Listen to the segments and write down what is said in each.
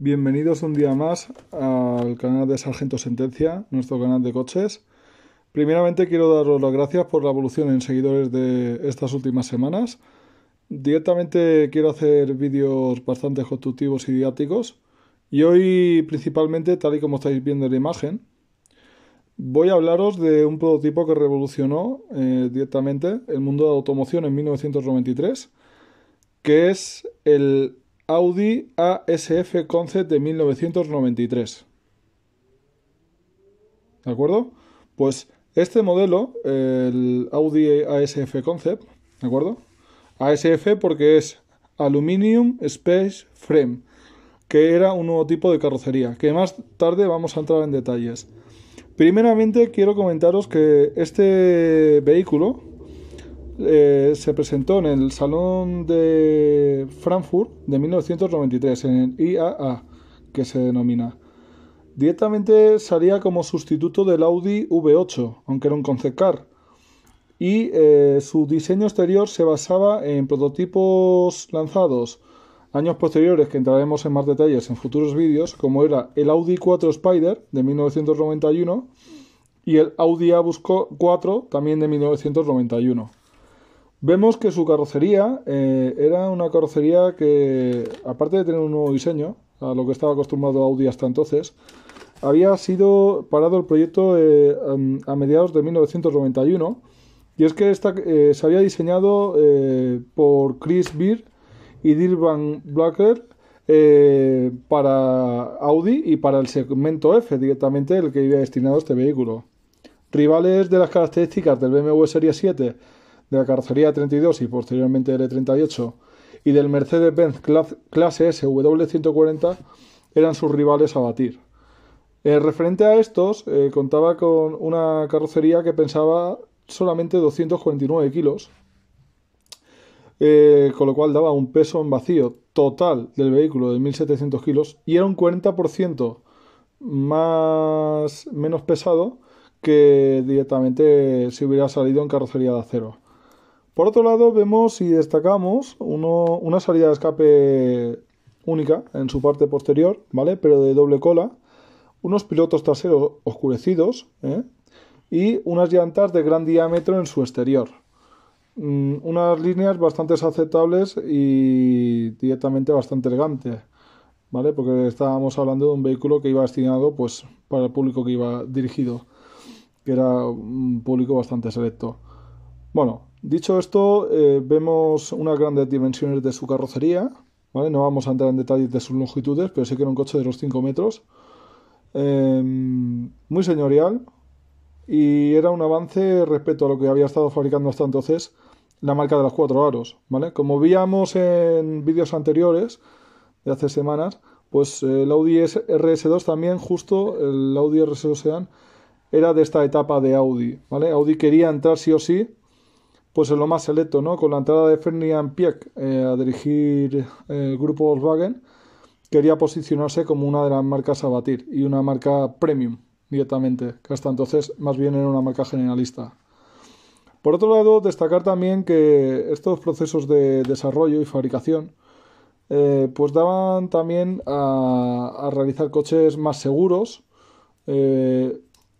Bienvenidos un día más al canal de Sargento Sentencia, nuestro canal de coches. Primeramente quiero daros las gracias por la evolución en seguidores de estas últimas semanas. Directamente quiero hacer vídeos bastante constructivos y didácticos. Y hoy principalmente, tal y como estáis viendo en la imagen, voy a hablaros de un prototipo que revolucionó eh, directamente el mundo de la automoción en 1993, que es el Audi ASF Concept de 1993. ¿De acuerdo? Pues este modelo, el Audi ASF Concept, ¿de acuerdo? ASF porque es Aluminium Space Frame, que era un nuevo tipo de carrocería, que más tarde vamos a entrar en detalles. Primeramente quiero comentaros que este vehículo, eh, se presentó en el Salón de Frankfurt de 1993, en el IAA, que se denomina. Directamente salía como sustituto del Audi V8, aunque era un concept car. Y eh, su diseño exterior se basaba en prototipos lanzados años posteriores, que entraremos en más detalles en futuros vídeos, como era el Audi 4 Spider de 1991 y el Audi Abus 4 también de 1991. Vemos que su carrocería eh, era una carrocería que, aparte de tener un nuevo diseño, a lo que estaba acostumbrado Audi hasta entonces, había sido parado el proyecto eh, a mediados de 1991. Y es que eh, se había diseñado por Chris Beer y Dirk Van Blacker para Audi y para el segmento F, directamente el que iba destinado este vehículo. Rivales de las características del BMW Serie 7 de la carrocería 32 y posteriormente de 38 e y del Mercedes-Benz clase SW140 eran sus rivales a batir. Eh, referente a estos, eh, contaba con una carrocería que pensaba solamente 249 kilos, eh, con lo cual daba un peso en vacío total del vehículo de 1700 kilos y era un 40% más, menos pesado que directamente si hubiera salido en carrocería de acero. Por otro lado, vemos y destacamos una salida de escape única en su parte posterior, ¿vale? Pero de doble cola, unos pilotos traseros oscurecidos ¿eh? y unas llantas de gran diámetro en su exterior. Mm, unas líneas bastante aceptables y directamente bastante elegantes. ¿vale? Porque estábamos hablando de un vehículo que iba destinado pues para el público que iba dirigido, que era un público bastante selecto. Bueno, Dicho esto, eh, vemos unas grandes dimensiones de su carrocería. No vamos a entrar en detalles de sus longitudes, pero sí que era un coche de los 5 metros. Em, muy señorial. Y era un avance respecto a lo que había estado fabricando hasta entonces la marca de los cuatro aros. Como veíamos en vídeos anteriores, de hace semanas, pues eh, el Audi RS2 también, justo el Audi RS2 era de esta etapa de Audi. Audi quería entrar sí o sí pues en lo más selecto, ¿no? Con la entrada de Ferdinand Pieck eh, a dirigir eh, el grupo Volkswagen, quería posicionarse como una de las marcas a batir y una marca premium directamente, que hasta entonces más bien era una marca generalista. Por otro lado, destacar también que estos procesos de desarrollo y fabricación eh, pues daban también a, realizar coches más seguros,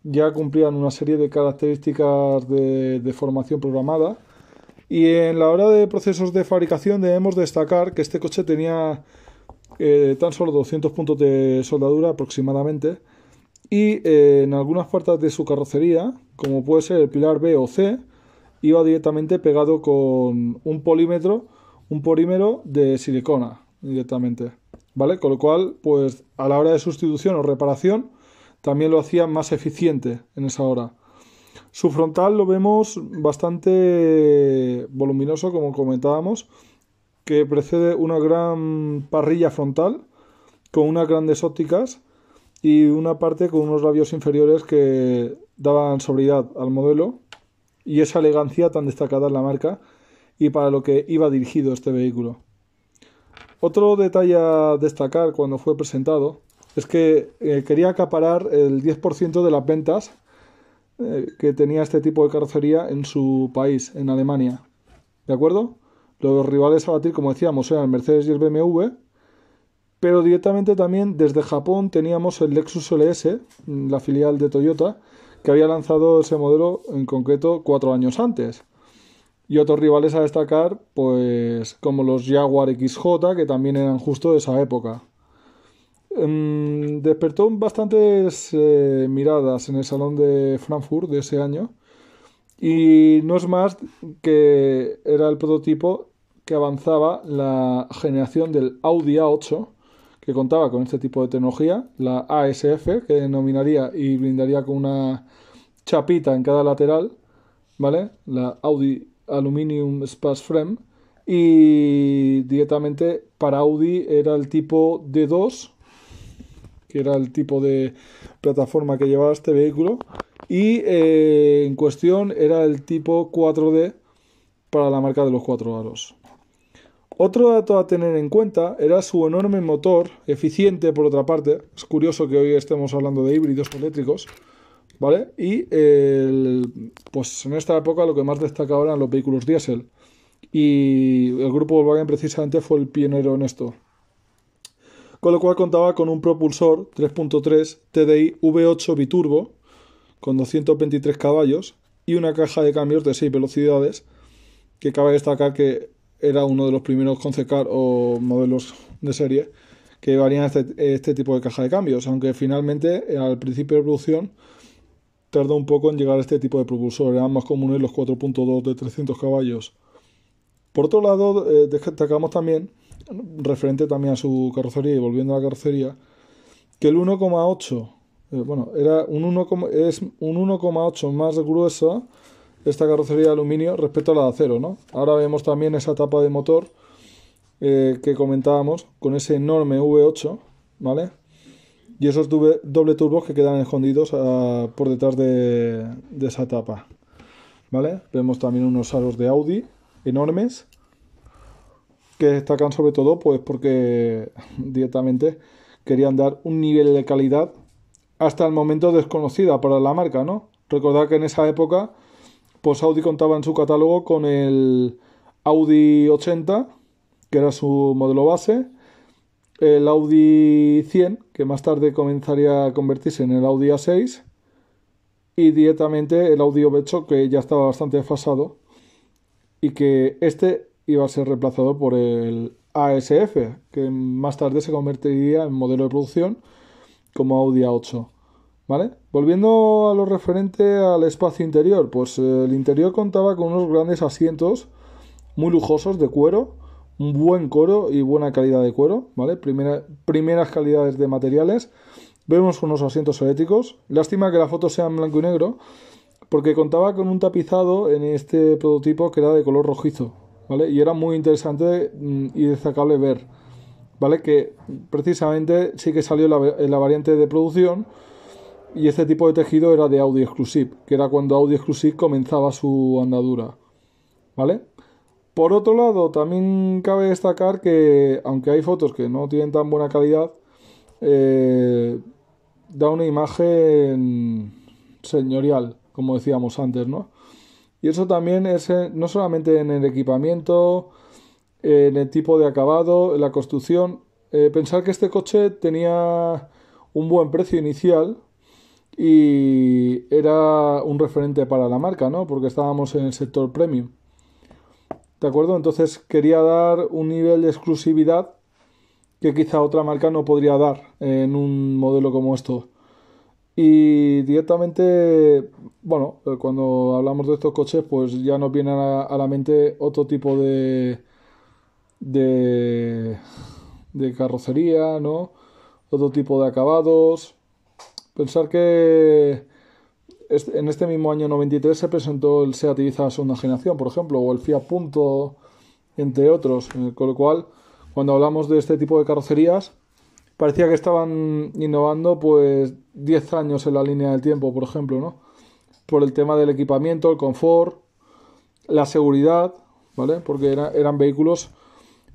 ya cumplían una serie de características de, formación programada. Y en la hora de procesos de fabricación debemos destacar que este coche tenía eh, tan solo 200 puntos de soldadura aproximadamente y eh, en algunas partes de su carrocería, como puede ser el pilar B o C, iba directamente pegado con un polímetro, un polímero de silicona directamente, ¿vale? Con lo cual, pues a la hora de sustitución o reparación también lo hacía más eficiente en esa hora. Su frontal lo vemos bastante voluminoso, como comentábamos, que precede una gran parrilla frontal con unas grandes ópticas y una parte con unos labios inferiores que daban sobriedad al modelo y esa elegancia tan destacada en la marca y para lo que iba dirigido este vehículo. Otro detalle a destacar cuando fue presentado es que eh, quería acaparar el 10% de las ventas eh, que tenía este tipo de carrocería en su país, en Alemania. ¿De acuerdo? Los rivales a batir, como decíamos, eran el Mercedes y el BMW, pero directamente también desde Japón teníamos el Lexus LS, mm, la filial de Toyota, que había lanzado ese modelo en concreto cuatro años antes. Y otros rivales a destacar, pues como los Jaguar XJ, que también eran justo de esa época. Em, despertó bastantes eh, miradas en el Salón de Frankfurt de ese año y no es más que era el prototipo que avanzaba la generación del Audi A8 que contaba con este tipo de tecnología, la ASF, que denominaría y brindaría con una chapita en cada lateral, ¿vale? La Audi Aluminium Space Frame y directamente para Audi era el tipo D2 que era el tipo de plataforma que llevaba este vehículo. Y eh, en cuestión era el tipo 4D para la marca de los 4 aros. Otro dato a tener en cuenta era su enorme motor, eficiente por otra parte. Es curioso que hoy estemos hablando de híbridos eléctricos. ¿Vale? Y pues en esta época lo que más destacaba eran los vehículos diésel. Y el grupo Volkswagen precisamente fue el pionero en esto con lo cual contaba con un propulsor 3.3 TDI V8 biturbo con 223 caballos y una caja de cambios de 6 velocidades, que cabe destacar que era uno de los primeros Concecar o modelos de serie que varían este, este, tipo de caja de cambios, aunque finalmente eh, al principio de producción tardó un poco en llegar a este tipo de propulsor, eran más comunes los 4.2 de 300 caballos. Por otro lado, eh, destacamos también referente también a su carrocería y volviendo a la carrocería, que el 1,8, eh, bueno, era un 1, es un 1,8 más grueso esta carrocería de aluminio respecto a la de acero, Ahora vemos también esa tapa de motor eh, que comentábamos con ese enorme V8, ¿vale? Y esos doble, turbos que quedan escondidos ah, por detrás de, esa tapa, ¿vale? Vemos también unos aros de Audi enormes que destacan sobre todo pues porque directamente querían dar un nivel de calidad hasta el momento desconocida para la marca, ¿no? Recordad que en esa época pues Audi contaba en su catálogo con el Audi 80, que era su modelo base, el Audi 100, que más tarde comenzaría a convertirse en el Audi A6, y directamente el Audi 8, que ya estaba bastante desfasado, y que este iba a ser reemplazado por el ASF, que más tarde se convertiría en modelo de producción como Audi A8. ¿Vale? Volviendo a lo referente al espacio interior, pues eh, el interior contaba con unos grandes asientos muy lujosos de cuero, un buen coro y buena calidad de cuero, ¿vale? primeras calidades de materiales. Vemos unos asientos eléctricos. Lástima que la foto sea en blanco y negro, porque contaba con un tapizado en este prototipo que era de color rojizo, ¿vale? Y era muy interesante mm, y destacable ver, ¿vale? Que precisamente sí que salió la, eh, la variante de producción y este tipo de tejido era de Audio Exclusive, que era cuando Audi Exclusive comenzaba su andadura, ¿vale? Por otro lado, también cabe destacar que, aunque hay fotos que no tienen tan buena calidad, eh, da una imagen señorial, como decíamos antes, ¿no? Y eso también es no solamente en el equipamiento, en el tipo de acabado, en la construcción. Eh, pensar que este coche tenía un buen precio inicial y era un referente para la marca, ¿no? Porque estábamos en el sector premium. ¿De acuerdo? Entonces quería dar un nivel de exclusividad que quizá otra marca no podría dar en un modelo como esto. Y directamente, bueno, eh, cuando hablamos de estos coches, pues ya nos viene a, la mente otro tipo de, de, carrocería, ¿no? Otro tipo de acabados. Pensar que en este mismo año 93 se presentó el Seat Ibiza segunda generación, por ejemplo, o el Fiat Punto, entre otros. Eh, con lo cual, cuando hablamos de este tipo de carrocerías, parecía que estaban innovando pues 10 años en la línea del tiempo, por ejemplo, ¿no? Por el tema del equipamiento, el confort, la seguridad, ¿vale? Porque era, eran vehículos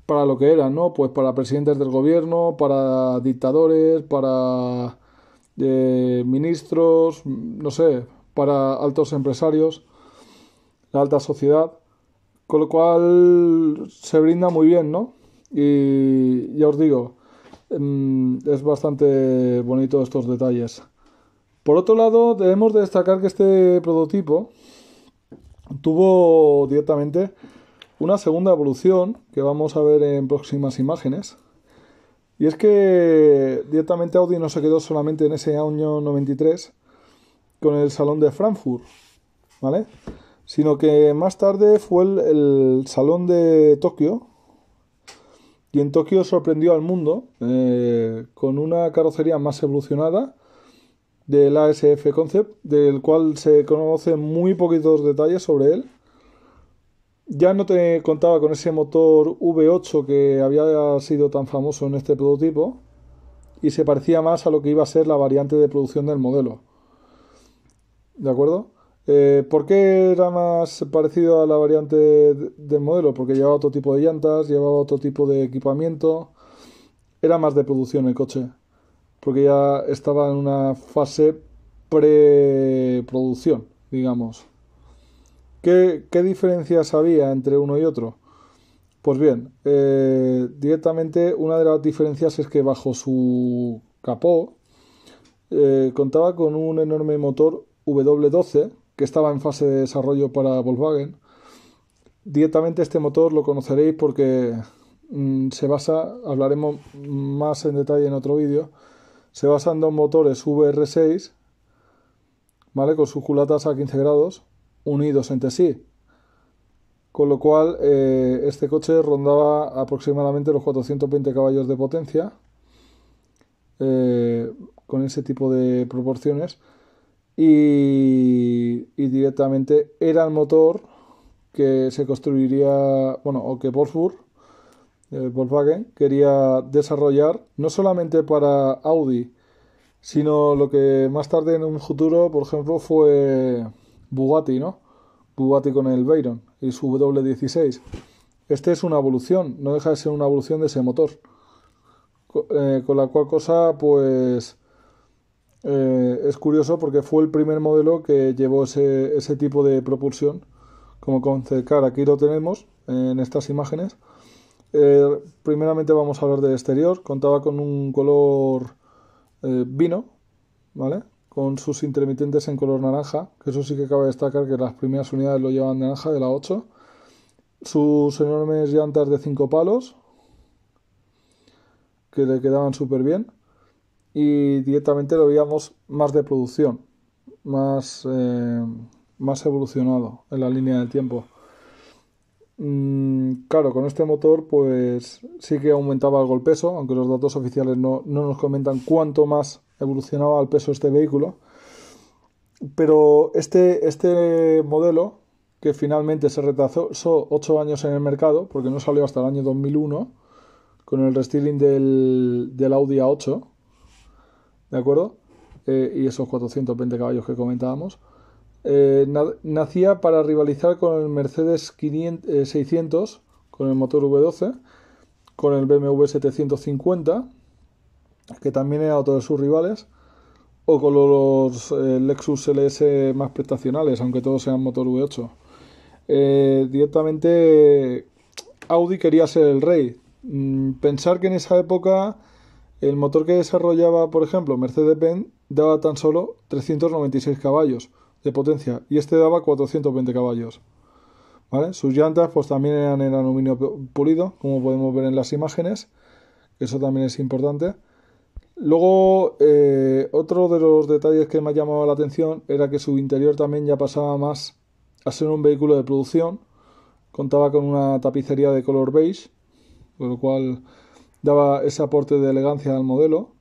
para lo que eran, ¿no? Pues para presidentes del gobierno, para dictadores, para eh, ministros, no sé, para altos empresarios, la alta sociedad, con lo cual se brinda muy bien, ¿no? Y ya os digo, Mm, es bastante bonito estos detalles. Por otro lado, debemos destacar que este prototipo tuvo directamente una segunda evolución que vamos a ver en próximas imágenes. Y es que directamente Audi no se quedó solamente en ese año 93 con el Salón de Frankfurt, ¿vale? Sino que más tarde fue el Salón de Tokio, y en Tokio sorprendió al mundo eh, con una carrocería más evolucionada del ASF Concept, del cual se conocen muy poquitos detalles sobre él. Ya no te contaba con ese motor V8 que había sido tan famoso en este prototipo y se parecía más a lo que iba a ser la variante de producción del modelo. ¿De acuerdo? Eh, ¿Por qué era más parecido a la variante del modelo? Porque llevaba otro tipo de llantas, llevaba otro tipo de equipamiento, era más de producción el coche, porque ya estaba en una fase preproducción, digamos. ¿Qué, diferencias había entre uno y otro? Pues bien, eh, directamente una de las diferencias es que bajo su capó eh, contaba con un enorme motor W12 que estaba en fase de desarrollo para Volkswagen. Directamente este motor lo conoceréis porque mm, se basa, hablaremos más en detalle en otro vídeo, se basa en dos motores VR6, ¿vale? Con sus culatas a 15 grados unidos entre sí. Con lo cual, eh, este coche rondaba aproximadamente los 420 caballos de potencia eh, con ese tipo de proporciones y, directamente era el motor que se construiría, bueno, o que eh, Volkswagen, quería desarrollar, no solamente para Audi, sino lo que más tarde en un futuro, por ejemplo, fue Bugatti, ¿no? Bugatti con el Veyron y su W16. Este es una evolución, no deja de ser una evolución de ese motor, eh, con la cual cosa, pues eh, es curioso porque fue el primer modelo que llevó ese, tipo de propulsión. Como concecar, aquí lo tenemos en estas imágenes. Eh, primeramente vamos a hablar del exterior. Contaba con un color eh, vino, ¿vale? Con sus intermitentes en color naranja, que eso sí que cabe destacar que las primeras unidades lo llevan naranja de la 8. Sus enormes llantas de 5 palos, que le quedaban súper bien y directamente lo veíamos más de producción, más, eh, más evolucionado en la línea del tiempo. Mm, claro, con este motor pues sí que aumentaba algo el peso, aunque los datos oficiales no, nos comentan cuánto más evolucionaba el peso este vehículo. Pero este, este modelo, que finalmente se retrasó 8 años en el mercado, porque no salió hasta el año 2001, con el restyling del, del Audi A8, ¿de acuerdo? Eh, y esos 420 caballos que comentábamos. Eh, nacía para rivalizar con el Mercedes 500, 600, eh, con el motor V12, con el BMW 750, que también era otro de sus rivales, o con los Lexus LS más prestacionales, aunque todos sean motor V8. directamente Audi quería ser el rey. Mm, pensar que en esa época el motor que desarrollaba, por ejemplo, Mercedes-Benz daba tan solo 396 caballos de potencia y este daba 420 caballos. Sus llantas pues también eran en aluminio pulido, como podemos ver en las imágenes, eso también es importante. Luego, eh, otro de los detalles que me ha llamado la atención era que su interior también ya pasaba más a ser un vehículo de producción. Contaba con una tapicería de color beige, con lo cual daba ese aporte de elegancia al modelo.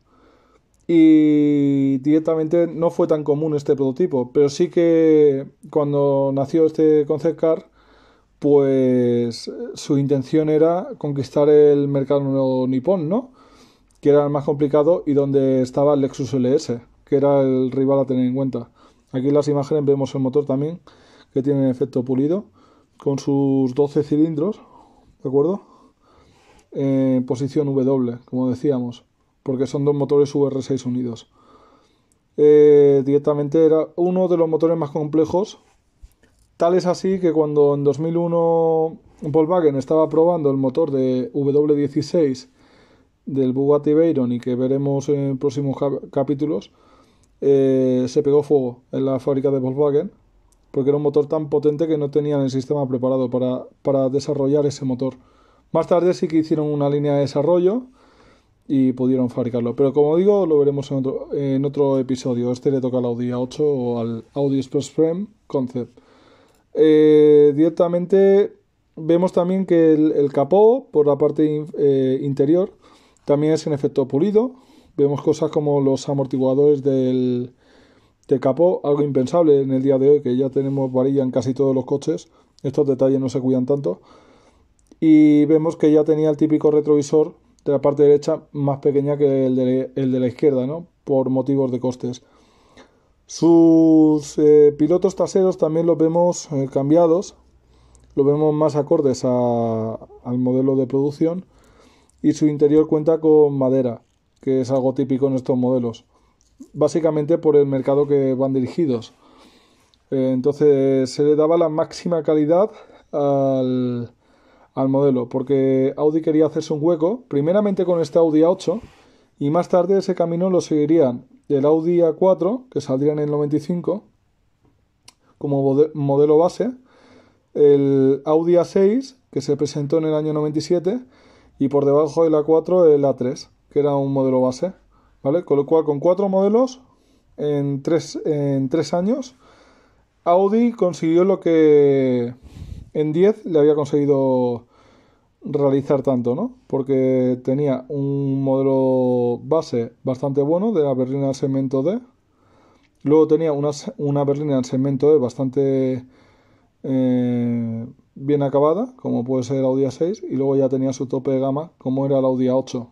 Y directamente no fue tan común este prototipo, pero sí que cuando nació este concept car, pues eh, su intención era conquistar el mercado nipón, ¿no? Que era el más complicado y donde estaba el Lexus LS, que era el rival a tener en cuenta. Aquí en las imágenes vemos el motor también, que tiene efecto pulido, con sus 12 cilindros, ¿de acuerdo? En posición W, como decíamos, porque son dos motores vr 6 unidos. Eh, directamente era uno de los motores más complejos. Tal es así que cuando en 2001 Volkswagen estaba probando el motor de W16 del Bugatti Veyron y que veremos en próximos capítulos, eh, se pegó fuego en la fábrica de Volkswagen porque era un motor tan potente que no tenían el sistema preparado para desarrollar ese motor. Más tarde sí que hicieron una línea de desarrollo y pudieron fabricarlo. Pero como digo, lo veremos en otro, episodio. Este le toca al Audi A8 o al Audi Express Frame Concept. Eh, directamente vemos también que el, capó por la parte eh, interior también es en efecto pulido. Vemos cosas como los amortiguadores del, del capó, algo impensable en el día de hoy, que ya tenemos varilla en casi todos los coches. Estos detalles no se cuidan tanto y vemos que ya tenía el típico retrovisor de la parte derecha más pequeña que el de, la izquierda, por motivos de costes. Sus eh, pilotos traseros también los vemos eh, cambiados, los vemos más acordes al modelo de producción y su interior cuenta con madera, que es algo típico en estos modelos, básicamente por el mercado que van dirigidos. Eh, entonces se le daba la máxima calidad al, al modelo, porque Audi quería hacerse un hueco, primeramente con este Audi A8, y más tarde ese camino lo seguirían el Audi A4, que saldría en el 95, como modelo base, el Audi A6, que se presentó en el año 97, y por debajo del A4 el A3, que era un modelo base. ¿Vale? Con lo cual, con cuatro modelos, en tres, en tres años, Audi consiguió lo que en 10 le había conseguido realizar tanto, ¿no? Porque tenía un modelo base bastante bueno de la berlina del segmento D. Luego tenía una, berlina del segmento E bastante eh, bien acabada, como puede ser el Audi A6, y luego ya tenía su tope de gama, como era el Audi A8.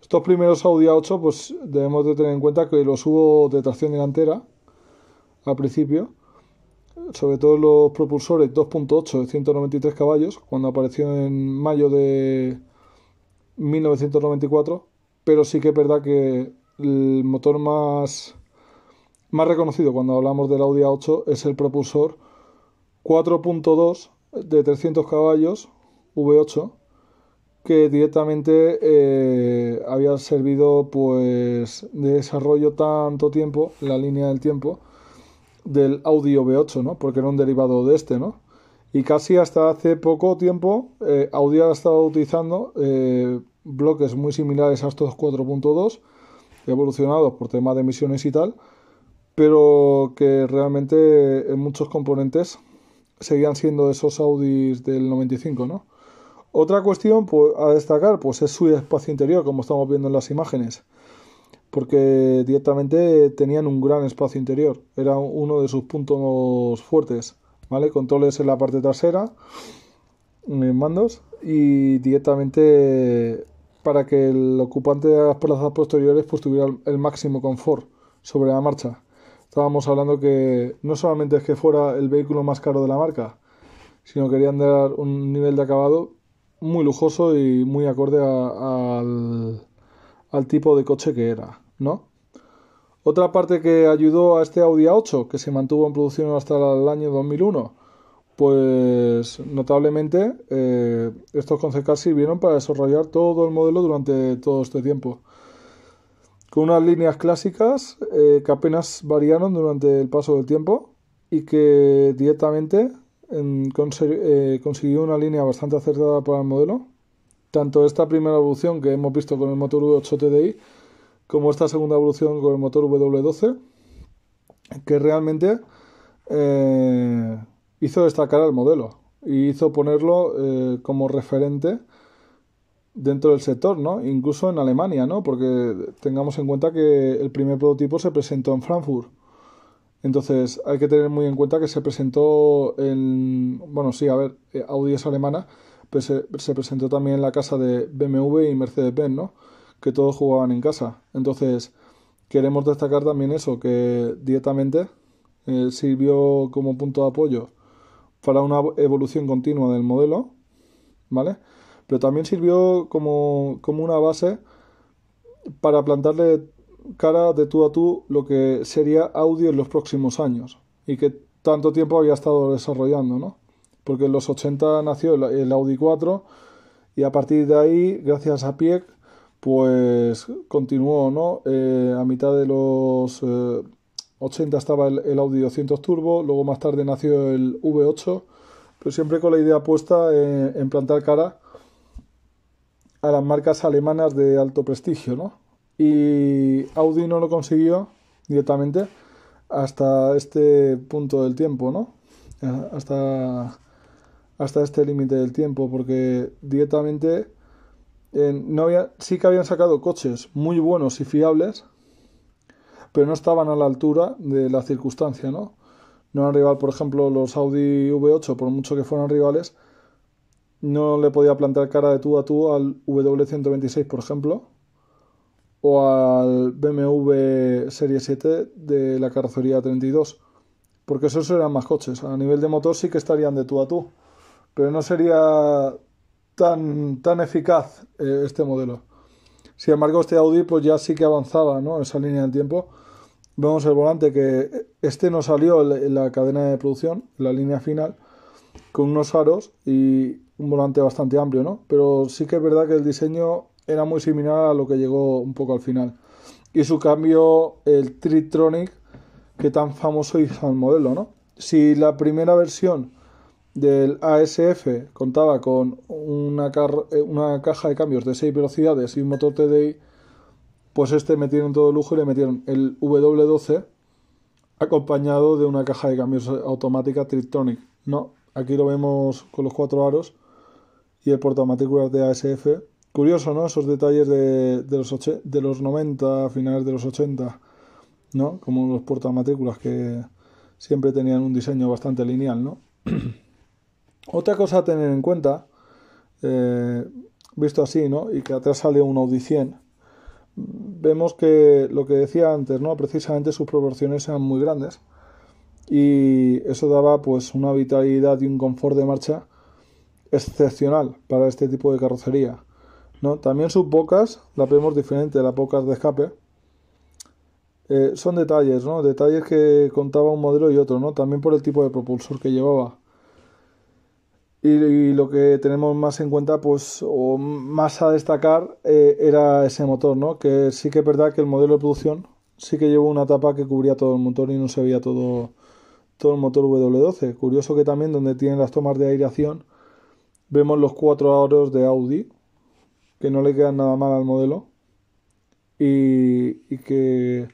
Estos primeros Audi A8, pues debemos de tener en cuenta que los hubo de tracción delantera al principio sobre todo los propulsores 2.8 de 193 caballos, cuando apareció en mayo de 1994, pero sí que es verdad que el motor más, más reconocido cuando hablamos del Audi A8 es el propulsor 4.2 de 300 caballos V8 que directamente eh, había servido pues de desarrollo tanto tiempo, la línea del tiempo, del Audio V8, ¿no? Porque era un derivado de este, ¿no? Y casi hasta hace poco tiempo eh, Audi ha estado utilizando eh, bloques muy similares a estos 4.2, evolucionados por tema de emisiones y tal, pero que realmente eh, en muchos componentes seguían siendo esos Audis del 95, Otra cuestión pues, a destacar pues, es su espacio interior, como estamos viendo en las imágenes porque directamente tenían un gran espacio interior, era uno de sus puntos fuertes, ¿vale? Controles en la parte trasera, mm, en mandos, y directamente para que el ocupante de las plazas posteriores pues tuviera el máximo confort sobre la marcha. Estábamos hablando que no solamente es que fuera el vehículo más caro de la marca, sino querían dar un nivel de acabado muy lujoso y muy acorde al tipo de coche que era. ¿no? Otra parte que ayudó a este Audi A8, que se mantuvo en producción hasta el año 2001, pues notablemente eh, estos conceptos sirvieron para desarrollar todo el modelo durante todo este tiempo, con unas líneas clásicas eh, que apenas variaron durante el paso del tiempo y que directamente eh, consiguió una línea bastante acertada para el modelo. Tanto esta primera evolución que hemos visto con el motor V8 TDI como esta segunda evolución con el motor W12, que realmente eh, hizo destacar al modelo y hizo ponerlo eh, como referente dentro del sector, ¿no? Incluso en Alemania, ¿no? Porque tengamos en cuenta que el primer prototipo se presentó en Frankfurt. Entonces, hay que tener muy en cuenta que se presentó en. Bueno, sí, a ver, eh, Audi es alemana, pero se, se presentó también en la casa de BMW y Mercedes-Benz, ¿no? que todos jugaban en casa. Entonces, queremos destacar también eso, que directamente eh, sirvió como punto de apoyo para una evolución continua del modelo, ¿vale? Pero también sirvió como, una base para plantarle cara de tú a tú lo que sería audio en los próximos años y que tanto tiempo había estado desarrollando, ¿no? Porque en los 80 nació el, Audi 4 y a partir de ahí, gracias a Pieck, pues continuó, ¿no? Eh, a mitad de los 80 eh, estaba el, Audi 200 Turbo, luego más tarde nació el V8, pero siempre con la idea puesta en, plantar cara a las marcas alemanas de alto prestigio, ¿no? Y Audi no lo consiguió directamente hasta este punto del tiempo, ¿no? Eh, hasta, hasta este límite del tiempo, porque directamente no sí que habían sacado coches muy buenos y fiables, pero no estaban a la altura de la circunstancia, ¿no? No eran rival, por ejemplo, los Audi V8, por mucho que fueran rivales, no le podía plantar cara de tú a tú al W126, por ejemplo, o al BMW Serie 7 de la carrocería 32, porque esos eran más coches. A nivel de motor sí que estarían de tú a tú, pero no sería tan, tan eficaz eh, este modelo. Sin embargo, este Audi pues ya sí que avanzaba ¿no? esa línea de tiempo. Vemos el volante que eh, este no salió en la cadena de producción, en la línea final, con unos aros y un volante bastante amplio, ¿no? Pero sí que es verdad que el diseño era muy similar a lo que llegó un poco al final. Y su cambio, el Tritronic, que tan famoso hizo el modelo, ¿no? Si la primera versión del ASF contaba con una, eh, una, caja de cambios de 6 velocidades y un motor TDI, pues este metieron todo lujo y le metieron el W12 acompañado de una caja de cambios automática Triptonic. No, aquí lo vemos con los cuatro aros y el portamatrículas de ASF. Curioso, ¿no? Esos detalles de, los, de los 90, finales de los 80, ¿no? Como los portamatrículas que siempre tenían un diseño bastante lineal, ¿no? Otra cosa a tener en cuenta, eh, visto así, ¿no? Y que atrás sale un Audi 100. Vemos que lo que decía antes, ¿no? Precisamente sus proporciones eran muy grandes y eso daba pues una vitalidad y un confort de marcha excepcional para este tipo de carrocería. ¿no? También sus bocas, la vemos diferente las bocas de escape. Eh, son detalles, Detalles que contaba un modelo y otro, ¿no? También por el tipo de propulsor que llevaba. Y, lo que tenemos más en cuenta, pues, o más a destacar, eh, era ese motor, ¿no? Que sí que es verdad que el modelo de producción sí que llevó una tapa que cubría todo el motor y no se veía todo, todo el motor W12. Curioso que también donde tienen las tomas de aireación vemos los cuatro aros de Audi, que no le quedan nada mal al modelo y, y que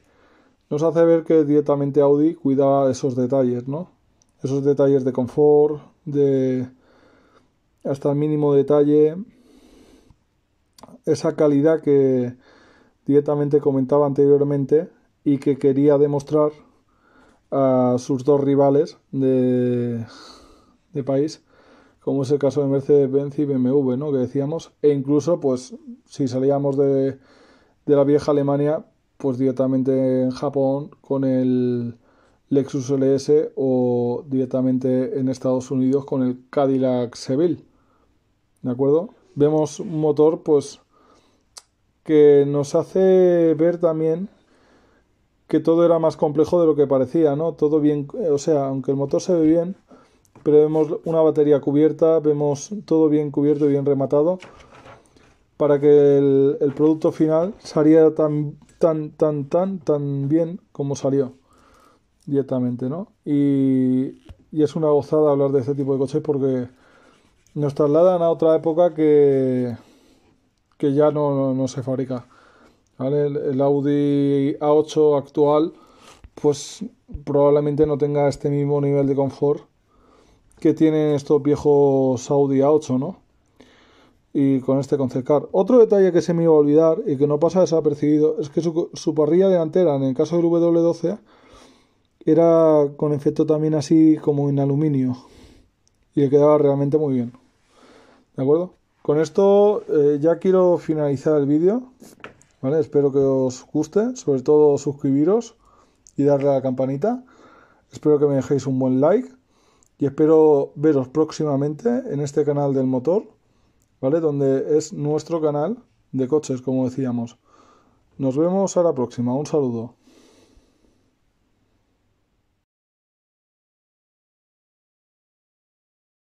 nos hace ver que directamente Audi cuida esos detalles, ¿no? Esos detalles de confort, de hasta el mínimo detalle, esa calidad que directamente comentaba anteriormente y que quería demostrar a sus dos rivales de, país, como es el caso de Mercedes-Benz y BMW, ¿no? que decíamos, e incluso, pues, si salíamos de, de la vieja Alemania, pues directamente en Japón con el Lexus LS o directamente en Estados Unidos con el Cadillac Seville. ¿De acuerdo? Vemos un motor, pues, que nos hace ver también que todo era más complejo de lo que parecía, ¿no? Todo bien, eh, o sea, aunque el motor se ve bien, pero vemos una batería cubierta, vemos todo bien cubierto y bien rematado, para que el, producto final saliera tan, tan, tan, tan, tan bien como salió directamente, ¿no? Y, y es una gozada hablar de este tipo de coches porque nos trasladan a otra época que, que ya no, se fabrica. El, Audi A8 actual pues probablemente no tenga este mismo nivel de confort que tienen estos viejos Audi A8, ¿no? Y con este car, Otro detalle que se me iba a olvidar y que no pasa desapercibido es que su parrilla delantera, en el caso del W12, era con efecto también así como en aluminio y quedaba realmente muy bien. ¿De acuerdo? Con esto eh, ya quiero finalizar el vídeo. ¿Vale? Espero que os guste, sobre todo suscribiros y darle a la campanita. Espero que me dejéis un buen like y espero veros próximamente en este canal del motor, ¿vale? Donde es nuestro canal de coches, como decíamos. Nos vemos a la próxima. Un saludo.